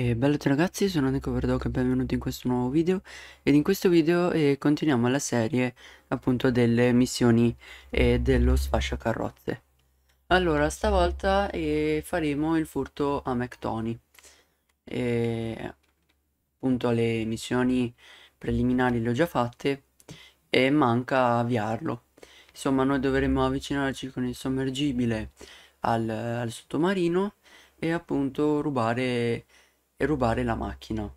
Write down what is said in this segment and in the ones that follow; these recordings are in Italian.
E bello a ragazzi, sono Nico Verdoc e benvenuti in questo nuovo video ed in questo video eh, continuiamo la serie appunto delle missioni eh, dello sfascia carrozze Allora, stavolta eh, faremo il furto a McTony Appunto le missioni preliminari le ho già fatte e manca avviarlo Insomma noi dovremo avvicinarci con il sommergibile al, al sottomarino e appunto rubare e rubare la macchina,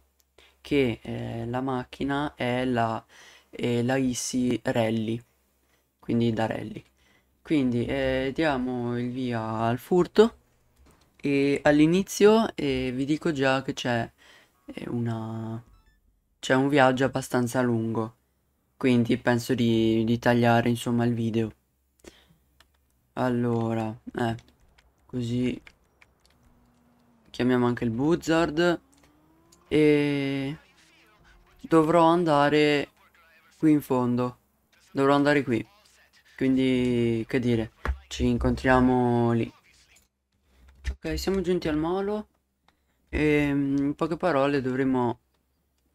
che eh, la macchina è la, eh, la ISI Rally, quindi da Rally. Quindi eh, diamo il via al furto e all'inizio eh, vi dico già che c'è una... c'è un viaggio abbastanza lungo, quindi penso di, di tagliare insomma il video. Allora, eh, così Chiamiamo anche il Buzzard. E dovrò andare qui in fondo. Dovrò andare qui. Quindi, che dire, ci incontriamo lì. Ok, siamo giunti al molo. E in poche parole dovremo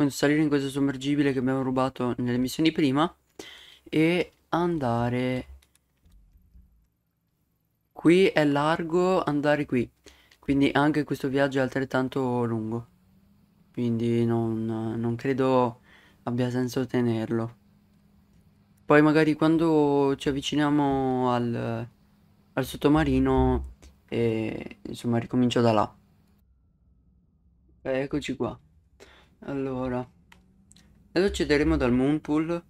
salire in questo sommergibile che abbiamo rubato nelle missioni prima. E andare... Qui è largo andare qui. Quindi anche questo viaggio è altrettanto lungo. Quindi non, non credo abbia senso tenerlo. Poi magari quando ci avviciniamo al, al sottomarino, e, eh, insomma, ricomincio da là. E eh, eccoci qua. Allora, adesso cederemo dal Moonpool,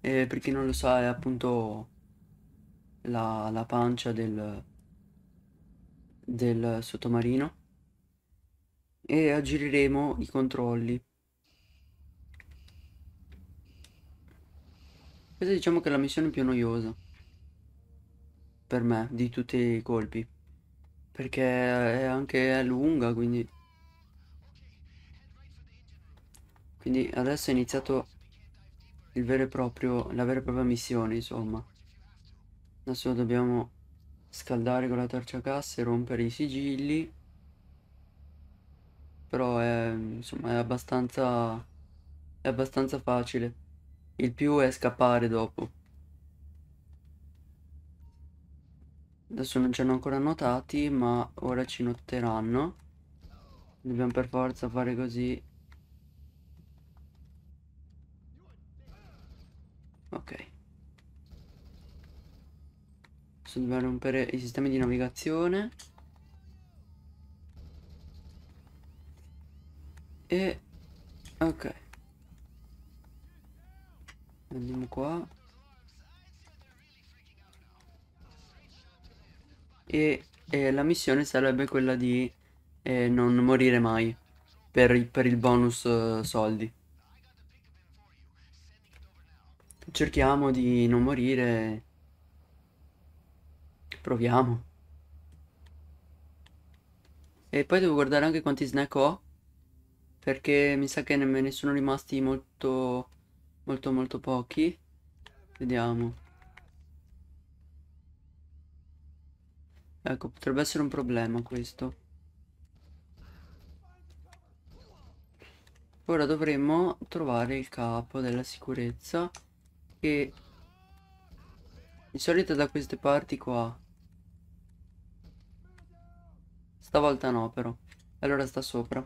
eh, per chi non lo sa è appunto la, la pancia del, del sottomarino e aggireremo i controlli. Questa diciamo che è la missione più noiosa per me di tutti i colpi perché è anche lunga quindi quindi adesso è iniziato il vero e proprio la vera e propria missione insomma adesso dobbiamo scaldare con la torcia a gas e rompere i sigilli però è, insomma, è abbastanza è abbastanza facile il più è scappare dopo adesso non ci hanno ancora notati ma ora ci noteranno dobbiamo per forza fare così ok Adesso rompere i sistemi di navigazione. E... Ok. Andiamo qua. E, e la missione sarebbe quella di eh, non morire mai per il, per il bonus eh, soldi. Cerchiamo di non morire Proviamo. E poi devo guardare anche quanti snack ho. Perché mi sa che ne, me ne sono rimasti molto, molto, molto pochi. Vediamo. Ecco, potrebbe essere un problema questo. Ora dovremmo trovare il capo della sicurezza che di solito da queste parti qua Stavolta no però. Allora sta sopra.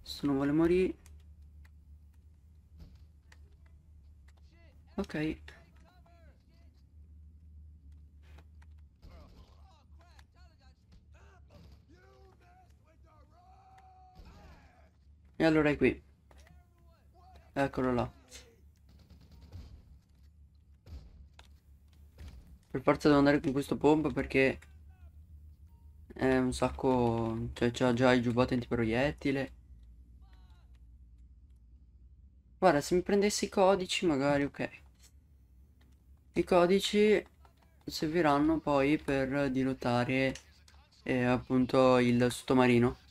Questo non vuole morire. Ok. E allora è qui. Eccolo là. Per forza devo andare con questo pompa perché è un sacco... Cioè c'ha già il giubbotto antiproiettile. Guarda, se mi prendessi i codici magari, ok. I codici serviranno poi per dirottare eh, appunto il sottomarino.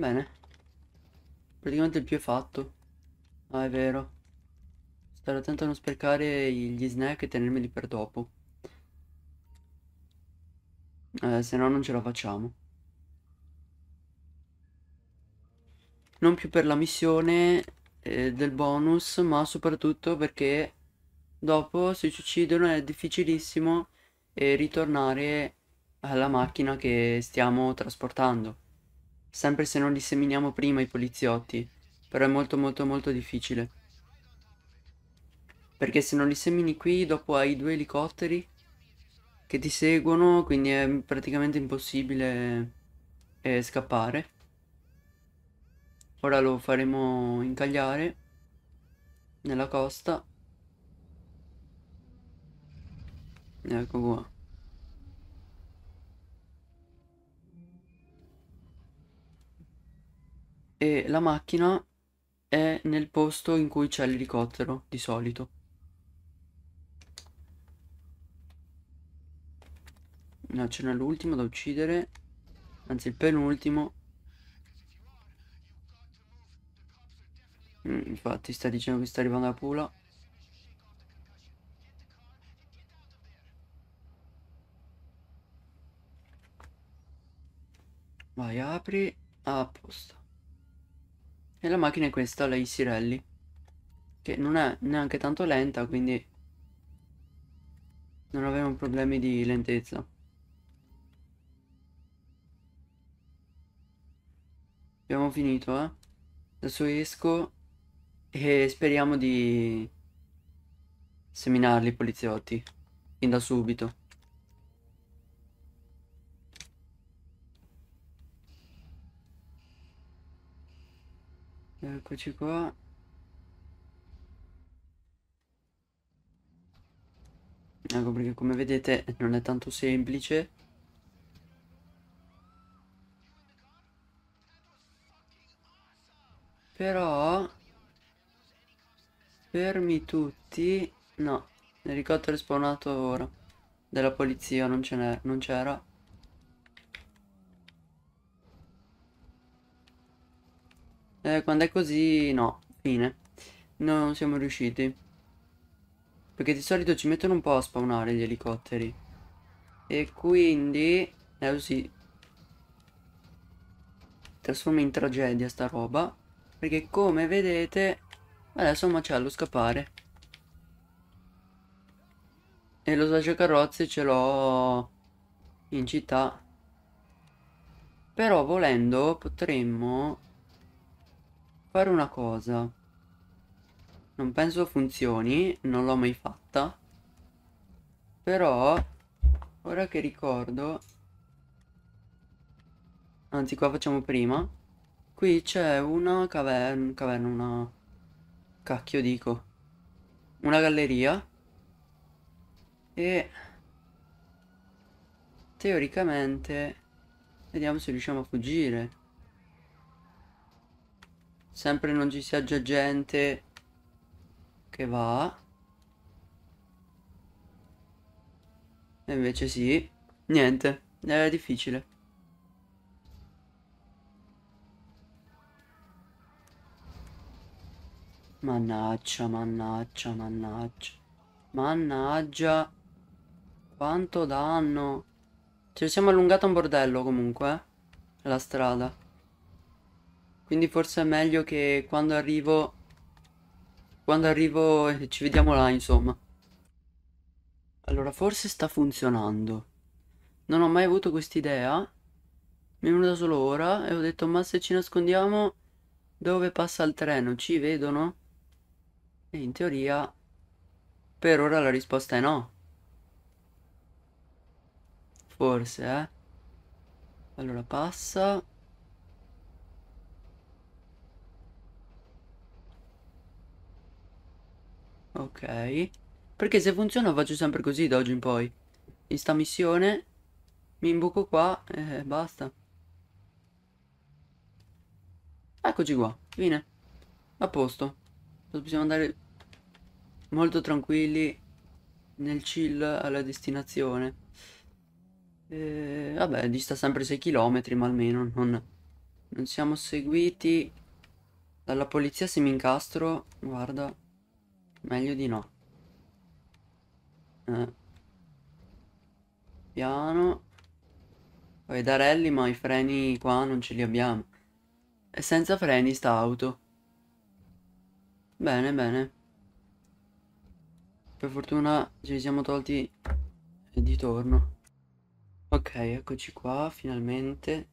Bene. Praticamente il più è fatto. Ah, è vero. Stare attento a non sprecare gli snack e tenermeli per dopo. Eh, se no non ce la facciamo. Non più per la missione eh, del bonus, ma soprattutto perché dopo se ci uccidono è difficilissimo eh, ritornare alla macchina che stiamo trasportando. Sempre se non li seminiamo prima i poliziotti. Però è molto molto molto difficile. Perché se non li semini qui, dopo hai due elicotteri che ti seguono, quindi è praticamente impossibile eh, scappare. Ora lo faremo incagliare nella costa. Ecco qua. e la macchina è nel posto in cui c'è l'elicottero di solito. No, ce n'è l'ultimo da uccidere, anzi il penultimo. Mm, infatti sta dicendo che sta arrivando la pula. Vai, apri. apposta. E la macchina è questa, la Easy Rally. Che non è neanche tanto lenta, quindi... Non avevo problemi di lentezza. Abbiamo finito, eh. Adesso esco e speriamo di seminarli i poliziotti. Fin da subito. Eccoci qua. Ecco perché come vedete non è tanto semplice. Però... Fermi tutti... No, l'elicottero è spawnato ora. Della polizia non c'era. eh, quando è così no fine non siamo riusciti perché di solito ci mettono un po' a spawnare gli elicotteri e quindi eh, si trasforma in tragedia sta roba perché come vedete adesso è un macello scappare e lo carrozze ce l'ho in città però volendo potremmo fare una cosa. Non penso funzioni, non l'ho mai fatta. Però, ora che ricordo... Anzi, qua facciamo prima. Qui c'è una caverna, caverna, una... Cacchio dico. Una galleria. E... Teoricamente... Vediamo se riusciamo a fuggire. Sempre non ci sia già gente che va. E invece sì. Niente, è difficile. Mannaggia, mannaggia, mannaggia. Mannaggia. Quanto danno. Ci siamo allungata un bordello comunque. Eh, la strada. Quindi forse è meglio che quando arrivo... Quando arrivo eh, ci vediamo là, insomma. Allora, forse sta funzionando. Non ho mai avuto quest'idea. Mi è venuta solo ora e ho detto, ma se ci nascondiamo dove passa il treno, ci vedono? E in teoria, per ora la risposta è no. Forse, eh. Allora passa. Ok. Perché se funziona faccio sempre così da oggi in poi. In sta missione mi imbuco qua e basta. Eccoci qua, fine. A posto. Possiamo andare molto tranquilli nel chill alla destinazione. E, vabbè, dista sempre 6 km, ma almeno non, non siamo seguiti dalla polizia se mi incastro. Guarda. Meglio di no. Eh. Piano. Poi rally, ma i freni qua non ce li abbiamo. E senza freni sta auto. Bene, bene. Per fortuna ci siamo tolti di torno. Ok, eccoci qua, finalmente.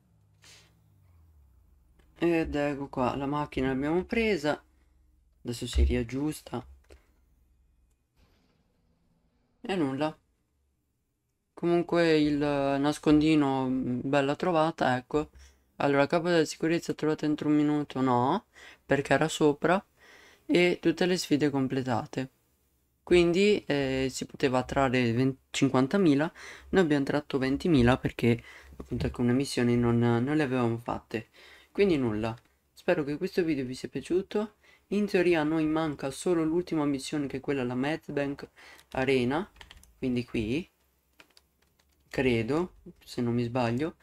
Ed ecco qua, la macchina l'abbiamo presa. Adesso si riaggiusta. E nulla. Comunque il eh, nascondino, mm, bella trovata, ecco. Allora, capo della sicurezza trovata entro un minuto? No, perché era sopra. E tutte le sfide completate. Quindi eh, si poteva trarre 50.000, noi abbiamo tratto 20.000 perché appunto alcune ecco, missioni non, non le avevamo fatte. Quindi nulla. Spero che questo video vi sia piaciuto in teoria a noi manca solo l'ultima missione che è quella alla Madbank Arena, quindi qui, credo, se non mi sbaglio,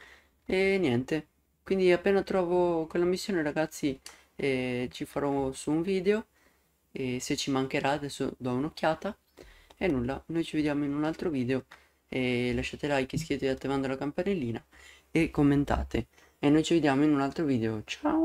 e niente. Quindi appena trovo quella missione ragazzi eh, ci farò su un video, e se ci mancherà adesso do un'occhiata. E nulla, noi ci vediamo in un altro video, e lasciate like, iscrivetevi attivando la campanellina e commentate. E noi ci vediamo in un altro video, ciao!